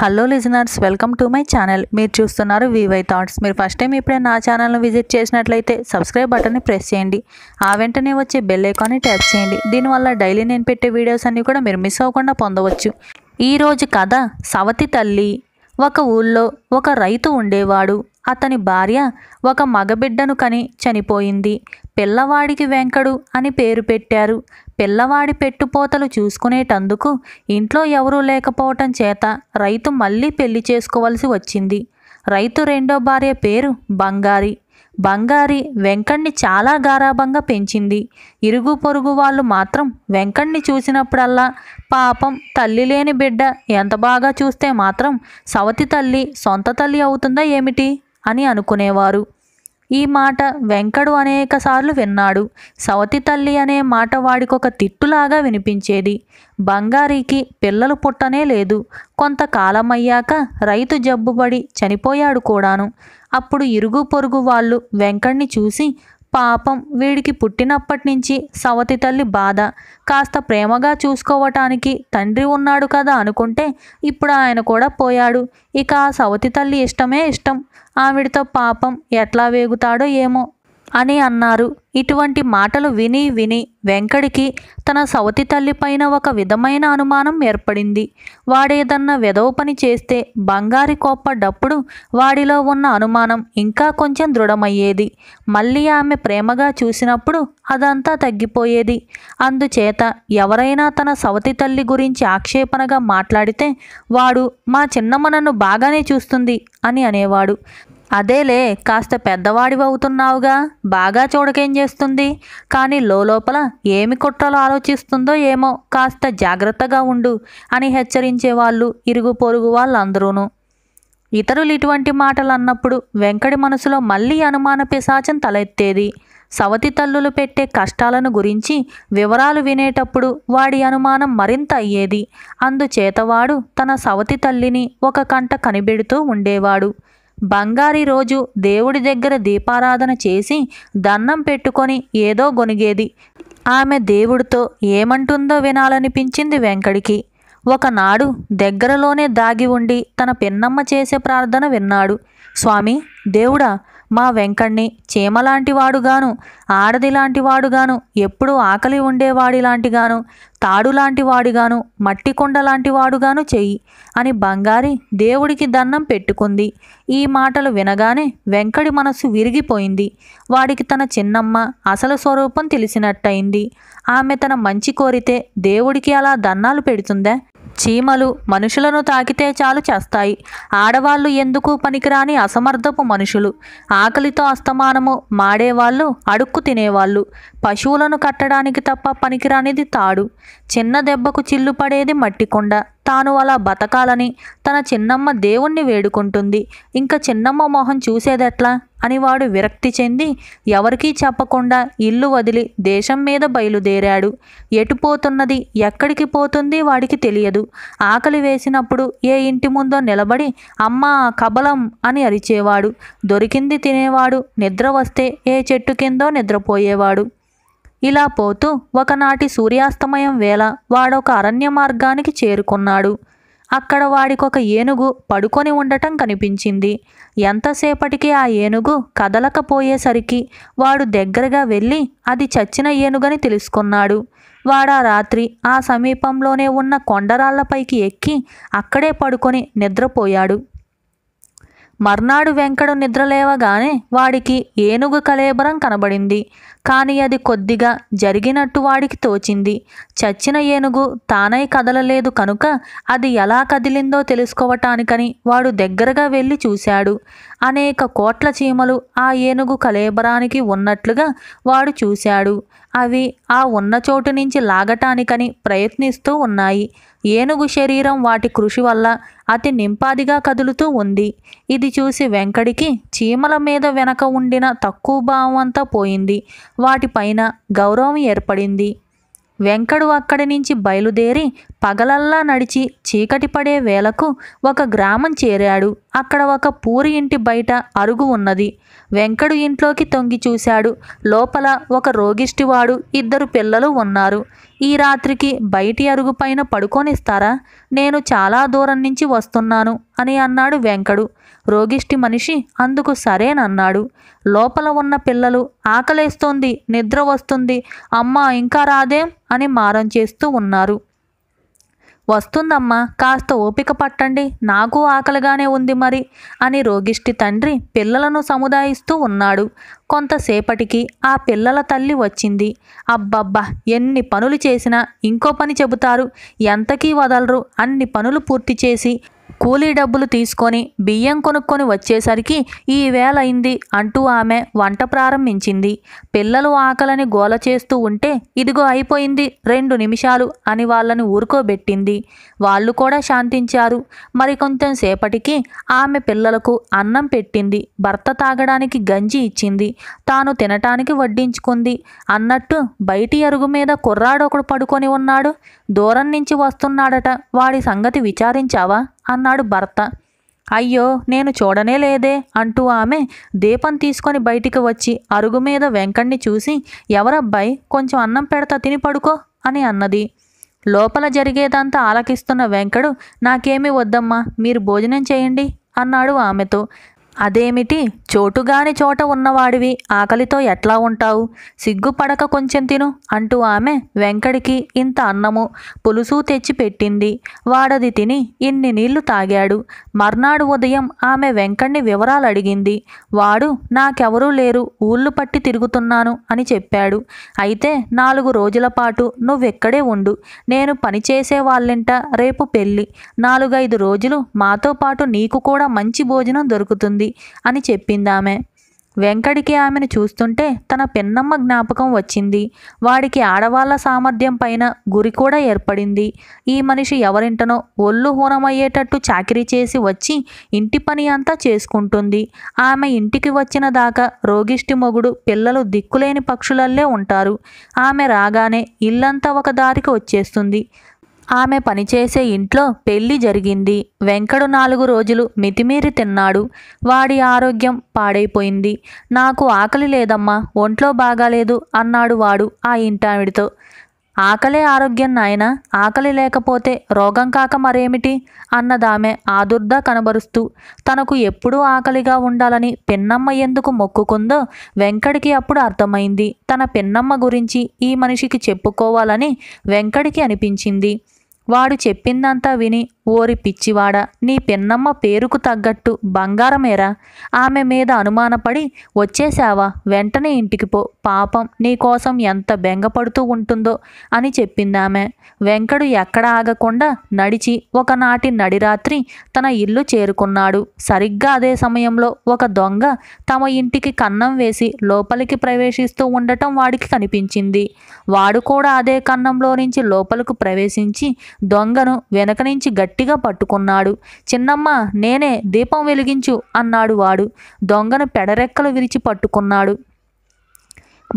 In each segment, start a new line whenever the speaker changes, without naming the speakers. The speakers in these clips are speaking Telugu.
hello listeners welcome to my channel మీరు చూస్తున్నారు వివై థాట్స్ మీరు ఫస్ట్ టైం ఇప్పుడే నా ఛానల్ను విజిట్ చేసినట్లయితే సబ్స్క్రైబ్ బటన్ని ప్రెస్ చేయండి ఆ వెంటనే వచ్చే బెల్ ఐకాన్ని ట్యాప్ చేయండి దీనివల్ల డైలీ నేను పెట్టే వీడియోస్ అన్నీ కూడా మీరు మిస్ అవ్వకుండా పొందవచ్చు ఈరోజు కథ సవతి తల్లి ఒక ఊళ్ళో ఒక రైతు ఉండేవాడు అతని భార్య ఒక మగబిడ్డను కని చనిపోయింది పిల్లవాడికి వెంకడు అని పేరు పెట్టారు పిల్లవాడి పెట్టుపోతలు చూసుకునేటందుకు ఇంట్లో ఎవరూ లేకపోవటం చేత రైతు మళ్ళీ పెళ్లి చేసుకోవలసి వచ్చింది రైతు రెండో భార్య పేరు బంగారి బంగారి వెంకణ్ణి చాలా గారాభంగా పెంచింది ఇరుగు పొరుగు వాళ్ళు మాత్రం వెంకణ్ణి చూసినప్పుడల్లా పాపం తల్లి లేని బిడ్డ ఎంత బాగా చూస్తే మాత్రం సవతి తల్లి సొంత తల్లి అవుతుందా ఏమిటి అని అనుకునేవారు ఈ మాట వెంకడు అనేకసార్లు విన్నాడు సవతి తల్లి అనే మాట వాడికొక తిట్టులాగా వినిపించేది బంగారీకి పిల్లలు పుట్టనే లేదు కొంతకాలమయ్యాక రైతు జబ్బుబడి చనిపోయాడు కూడాను అప్పుడు ఇరుగు పొరుగు వాళ్ళు వెంకణ్ణి చూసి పాపం వీడికి పుట్టినప్పటి నుంచి సవతి తల్లి బాధ కాస్త ప్రేమగా చూసుకోవటానికి తండ్రి ఉన్నాడు కదా అనుకుంటే ఇప్పుడు ఆయన కూడా పోయాడు ఇక ఆ సవతి తల్లి ఇష్టమే ఇష్టం ఆవిడతో పాపం ఎట్లా వేగుతాడో ఏమో అని అన్నారు ఇటువంటి మాటలు విని విని వెంకడికి తన సవతి తల్లిపైన ఒక విధమైన అనుమానం ఏర్పడింది వాడేదన్నా వెధవ పని చేస్తే బంగారి కోప్పడ్డప్పుడు వాడిలో ఉన్న అనుమానం ఇంకా కొంచెం దృఢమయ్యేది మళ్ళీ ఆమె ప్రేమగా చూసినప్పుడు అదంతా తగ్గిపోయేది అందుచేత ఎవరైనా తన సవతి తల్లి గురించి ఆక్షేపణగా మాట్లాడితే వాడు మా నన్ను బాగానే చూస్తుంది అని అనేవాడు అదేలే కాస్త పెద్దవాడివి అవుతున్నావుగా బాగా చూడకేం చేస్తుంది కానీ లోపల ఏమి కుట్రలు ఆలోచిస్తుందో ఏమో కాస్త జాగ్రత్తగా ఉండు అని హెచ్చరించేవాళ్ళు ఇరుగు పొరుగు వాళ్ళందరూనూ ఇతరులు ఇటువంటి మాటలు అన్నప్పుడు వెంకటి మనసులో మళ్ళీ అనుమాన పిశాచం తలెత్తేది సవతి తల్లులు పెట్టే కష్టాలను గురించి వివరాలు వినేటప్పుడు వాడి అనుమానం మరింత అయ్యేది అందుచేతవాడు తన సవతి తల్లిని ఒక కంట కనిపెడుతూ ఉండేవాడు బంగారి రోజు దేవుడి దగ్గర దీపారాధన చేసి దన్నం పెట్టుకొని ఏదో గొనిగేది ఆమె దేవుడితో ఏమంటుందో వినాలనిపించింది వెంకడికి ఒకనాడు దగ్గరలోనే దాగి ఉండి తన పిన్నమ్మ చేసే ప్రార్థన విన్నాడు స్వామి దేవుడా మా వెంకణ్ణి చీమలాంటివాడుగాను ఆడదిలాంటివాడుగాను ఎప్పుడూ ఆకలి ఉండేవాడిలాంటిగాను తాడులాంటివాడిగాను మట్టికొండలాంటివాడుగాను చెయ్యి అని బంగారి దేవుడికి దన్నం పెట్టుకుంది ఈ మాటలు వినగానే వెంకడి మనసు విరిగిపోయింది వాడికి తన చిన్నమ్మ అసలు స్వరూపం తెలిసినట్టయింది ఆమె తన మంచి కోరితే దేవుడికి అలా దన్నాలు పెడుతుందా చీమలు మనుషులను తాకితే చాలు చేస్తాయి ఆడవాళ్ళు ఎందుకు పనికిరాని అసమర్థపు మనుషులు ఆకలితో అస్తమానము మాడేవాళ్ళు అడుక్కు తినేవాళ్ళు పశువులను కట్టడానికి తప్ప పనికిరానిది తాడు చిన్న దెబ్బకు చిల్లు పడేది మట్టికొండ తాను అలా బతకాలని తన చిన్నమ్మ దేవుణ్ణి వేడుకుంటుంది ఇంకా చిన్నమ్మ మొహం చూసేదెట్లా అని వాడు విరక్తి చెంది ఎవరికీ చెప్పకుండా ఇల్లు వదిలి దేశం మీద బయలుదేరాడు ఎటు పోతున్నది ఎక్కడికి పోతుంది వాడికి తెలియదు ఆకలి వేసినప్పుడు ఏ ఇంటి ముందో నిలబడి అమ్మా కబలం అని అరిచేవాడు దొరికింది తినేవాడు నిద్ర వస్తే ఏ చెట్టు కిందో నిద్రపోయేవాడు ఇలా పోతూ ఒకనాటి సూర్యాస్తమయం వేళ వాడొక అరణ్య మార్గానికి చేరుకున్నాడు అక్కడ వాడికొక ఏనుగు పడుకొని ఉండటం కనిపించింది ఎంతసేపటికి ఆ ఏనుగు కదలకపోయేసరికి వాడు దగ్గరగా వెళ్ళి అది చచ్చిన ఏనుగని తెలుసుకున్నాడు వాడా రాత్రి ఆ సమీపంలోనే ఉన్న కొండరాళ్లపైకి ఎక్కి అక్కడే పడుకొని నిద్రపోయాడు మర్నాడు వెంకడు నిద్రలేవగానే వాడికి ఏనుగు కలేబరం కనబడింది కానీ అది కొద్దిగా జరిగినట్టు వాడికి తోచింది చచ్చిన ఏనుగు తానై కదలలేదు కనుక అది ఎలా కదిలిందో తెలుసుకోవటానికని వాడు దగ్గరగా వెళ్ళి చూశాడు అనేక కోట్ల చీమలు ఆ ఏనుగు కలేబరానికి ఉన్నట్లుగా వాడు చూశాడు అవి ఆ ఉన్న చోటు నుంచి లాగటానికని ప్రయత్నిస్తూ ఉన్నాయి ఏనుగు శరీరం వాటి కృషి వల్ల అతి నింపాదిగా కదులుతూ ఉంది ఇది చూసి వెంకడికి చీమల మీద వెనక ఉండిన తక్కువ భావం అంతా పోయింది వాటిపైన గౌరవం ఏర్పడింది వెంకడు అక్కడి నుంచి బయలుదేరి పగలల్లా నడిచి చీకటి పడే వేళకు ఒక గ్రామం చేరాడు అక్కడ ఒక పూరి ఇంటి బయట అరుగు ఉన్నది వెంకడు ఇంట్లోకి తొంగి చూశాడు లోపల ఒక రోగిష్టివాడు ఇద్దరు పిల్లలు ఉన్నారు ఈ రాత్రికి బయటి అరుగు పైన నేను చాలా దూరం నుంచి వస్తున్నాను అని అన్నాడు వెంకడు రోగిష్టి మనిషి అందుకు సరేనన్నాడు లోపల ఉన్న పిల్లలు ఆకలేస్తోంది నిద్ర వస్తుంది అమ్మ ఇంకా రాదేం అని మారం చేస్తూ ఉన్నారు వస్తుందమ్మా కాస్త ఓపిక పట్టండి నాకు ఆకలిగానే ఉంది మరి అని రోగిష్టి తండ్రి పిల్లలను సముదాయిస్తూ ఉన్నాడు కొంతసేపటికి ఆ పిల్లల తల్లి వచ్చింది అబ్బబ్బా ఎన్ని పనులు చేసినా ఇంకో పని చెబుతారు ఎంతకీ వదలరు అన్ని పనులు పూర్తి చేసి కూలీ డబ్బులు తీసుకొని బియ్యం కొనుక్కొని వచ్చేసరికి ఈ వేలైంది అంటూ ఆమె వంట ప్రారంభించింది పిల్లలు ఆకలని గోల చేస్తూ ఉంటే ఇదిగో అయిపోయింది రెండు నిమిషాలు అని వాళ్ళని ఊరుకోబెట్టింది వాళ్ళు కూడా శాంతించారు మరికొంచెం సేపటికి ఆమె పిల్లలకు అన్నం పెట్టింది భర్త తాగడానికి గంజి ఇచ్చింది తాను తినటానికి వడ్డించుకుంది అన్నట్టు బయటి అరుగు మీద కుర్రాడొకడు పడుకొని ఉన్నాడు దూరం నుంచి వస్తున్నాడట వాడి సంగతి విచారించావా అన్నాడు భర్త అయ్యో నేను చూడనే లేదే అంటూ ఆమె దీపం తీసుకొని బయటికి వచ్చి అరుగు మీద వెంకణ్ణి చూసి ఎవరబ్బాయి కొంచెం అన్నం పెడతా తిని పడుకో అని అన్నది లోపల జరిగేదంతా ఆలకిస్తున్న వెంకడు నాకేమీ వద్దమ్మా మీరు భోజనం చేయండి అన్నాడు ఆమెతో అదేమిటి చోటుగాని చోట ఉన్నవాడివి ఆకలితో ఎట్లా ఉంటావు సిగ్గుపడక కొంచెం తిను అంటూ ఆమె వెంకడికి ఇంత అన్నము పులుసు తెచ్చి పెట్టింది వాడది తిని ఇన్ని నీళ్లు తాగాడు మర్నాడు ఉదయం ఆమె వెంకడిని వివరాలు అడిగింది వాడు నాకెవరూ లేరు ఊళ్ళు పట్టి తిరుగుతున్నాను అని చెప్పాడు అయితే నాలుగు రోజుల పాటు నువ్వెక్కడే ఉండు నేను పనిచేసే వాళ్ళింట రేపు పెళ్ళి నాలుగైదు రోజులు మాతో పాటు నీకు కూడా మంచి భోజనం దొరుకుతుంది వచ్చింది అని చెప్పిందామె వెంకటికి ఆమెను చూస్తుంటే తన పెన్నమ్మ జ్ఞాపకం వచ్చింది వాడికి ఆడవాళ్ల సామర్థ్యం పైన గురి కూడా ఏర్పడింది ఈ మనిషి ఎవరింటనో ఒళ్ళు హూనమయ్యేటట్టు చాకరీ చేసి వచ్చి ఇంటి పని అంతా చేసుకుంటుంది ఆమె ఇంటికి వచ్చిన దాకా రోగిష్టి మొగుడు పిల్లలు దిక్కులేని పక్షులల్లే ఉంటారు ఆమె రాగానే ఇల్లంతా ఒక దారికి వచ్చేస్తుంది ఆమె పనిచేసే ఇంట్లో పెళ్లి జరిగింది వెంకడు నాలుగు రోజులు మితిమీరి తిన్నాడు వాడి ఆరోగ్యం పాడైపోయింది నాకు ఆకలి లేదమ్మా ఒంట్లో బాగాలేదు అన్నాడు వాడు ఆ ఇంటావిడితో ఆకలే ఆరోగ్యం నాయన ఆకలి లేకపోతే రోగం కాక మరేమిటి అన్నదామె ఆదుర్దా కనబరుస్తూ తనకు ఎప్పుడూ ఆకలిగా ఉండాలని పెన్నమ్మ ఎందుకు మొక్కుకుందో వెంకడికి అప్పుడు అర్థమైంది తన పెన్నమ్మ గురించి ఈ మనిషికి చెప్పుకోవాలని వెంకడికి అనిపించింది వాడు చెప్పిందంతా విని ఓరి పిచ్చివాడ నీ పిన్నమ్మ పేరుకు తగ్గట్టు బంగారమేరా ఆమె మీద అనుమానపడి వచ్చేశావా వెంటనే ఇంటికి పో పాపం నీకోసం ఎంత బెంగపడుతూ ఉంటుందో అని చెప్పిందామె వెంకడు ఎక్కడ ఆగకుండా నడిచి ఒకనాటి నడిరాత్రి తన ఇల్లు చేరుకున్నాడు సరిగ్గా అదే సమయంలో ఒక దొంగ తమ ఇంటికి కన్నం వేసి లోపలికి ప్రవేశిస్తూ ఉండటం వాడికి కనిపించింది వాడు కూడా అదే కన్నంలో నుంచి లోపలకు ప్రవేశించి దొంగను వెనక నుంచి గట్టిగా పట్టుకున్నాడు చిన్నమ్మ నేనే దీపం వెలిగించు అన్నాడు వాడు దొంగను పెడరెక్కలు విరిచి పట్టుకున్నాడు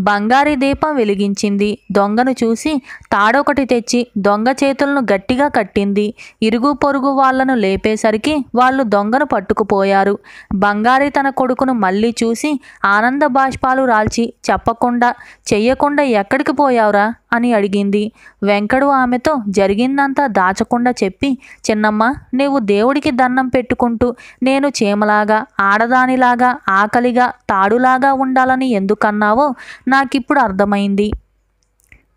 బంగారి దీపం వెలిగించింది దొంగను చూసి తాడొకటి తెచ్చి దొంగ చేతులను గట్టిగా కట్టింది ఇరుగు పొరుగు వాళ్లను లేపేసరికి వాళ్ళు దొంగను పట్టుకుపోయారు బంగారి తన కొడుకును మళ్ళీ చూసి ఆనంద బాష్పాలు రాల్చి చెప్పకుండా చెయ్యకుండా ఎక్కడికి పోయావురా అని అడిగింది వెంకడు ఆమెతో జరిగిందంతా దాచకుండా చెప్పి చిన్నమ్మ నీవు దేవుడికి దండం పెట్టుకుంటూ నేను చేమలాగా ఆడదానిలాగా ఆకలిగా తాడులాగా ఉండాలని ఎందుకన్నావో నాకు ఇప్పుడు అర్థమైంది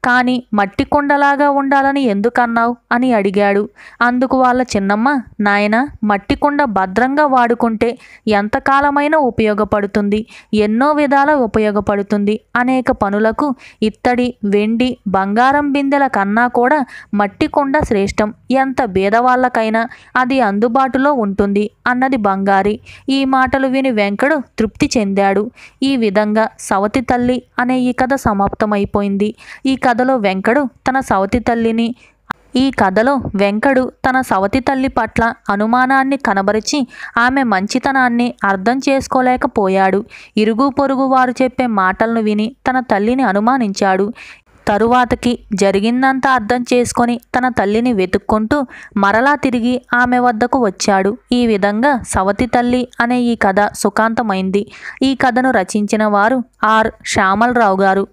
కానీ మట్టి కుండలాగా ఉండాలని ఎందుకన్నావు అని అడిగాడు అందుకు వాళ్ళ చిన్నమ్మ నాయన మట్టి కుండ భద్రంగా వాడుకుంటే ఎంతకాలమైనా ఉపయోగపడుతుంది ఎన్నో విధాల ఉపయోగపడుతుంది అనేక పనులకు ఇత్తడి వెండి బంగారం బిందెల కన్నా కూడా మట్టి కుండ శ్రేష్టం ఎంత బేదవాళ్ళకైనా అది అందుబాటులో ఉంటుంది అన్నది బంగారి ఈ మాటలు విని వెంకడు తృప్తి చెందాడు ఈ విధంగా సవతి తల్లి అనే ఈ కథ సమాప్తమైపోయింది ఈ కథ కథలో వెంకడు తన సవతి తల్లిని ఈ కథలో వెంకడు తన సవతి తల్లి పట్ల అనుమానాన్ని కనబరిచి ఆమె మంచితనాన్ని అర్థం చేసుకోలేకపోయాడు ఇరుగు పొరుగు వారు చెప్పే మాటలను విని తన తల్లిని అనుమానించాడు తరువాతకి జరిగిందంతా అర్థం చేసుకొని తన తల్లిని వెతుక్కుంటూ మరలా తిరిగి ఆమె వద్దకు వచ్చాడు ఈ విధంగా సవతి తల్లి అనే ఈ కథ సుఖాంతమైంది ఈ కథను రచించిన వారు ఆర్ శ్యామలరావు గారు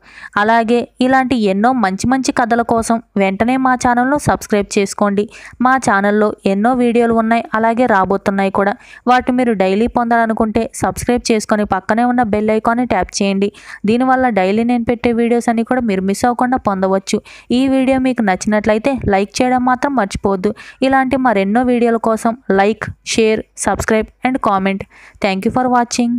అలాగే ఇలాంటి ఎన్నో మంచి మంచి కథల కోసం వెంటనే మా ఛానల్ను సబ్స్క్రైబ్ చేసుకోండి మా ఛానల్లో ఎన్నో వీడియోలు ఉన్నాయి అలాగే రాబోతున్నాయి కూడా వాటి మీరు డైలీ పొందాలనుకుంటే సబ్స్క్రైబ్ చేసుకొని పక్కనే ఉన్న బెల్ ఐకాన్ని ట్యాప్ చేయండి దీనివల్ల డైలీ నేను పెట్టే వీడియోస్ అన్నీ కూడా మీరు మిస్ అవ్వకుండా తప్పకుండా పొందవచ్చు ఈ వీడియో మీకు నచ్చినట్లయితే లైక్ చేయడం మాత్రం మర్చిపోవద్దు ఇలాంటి మరెన్నో వీడియోల కోసం like share subscribe and comment thank for watching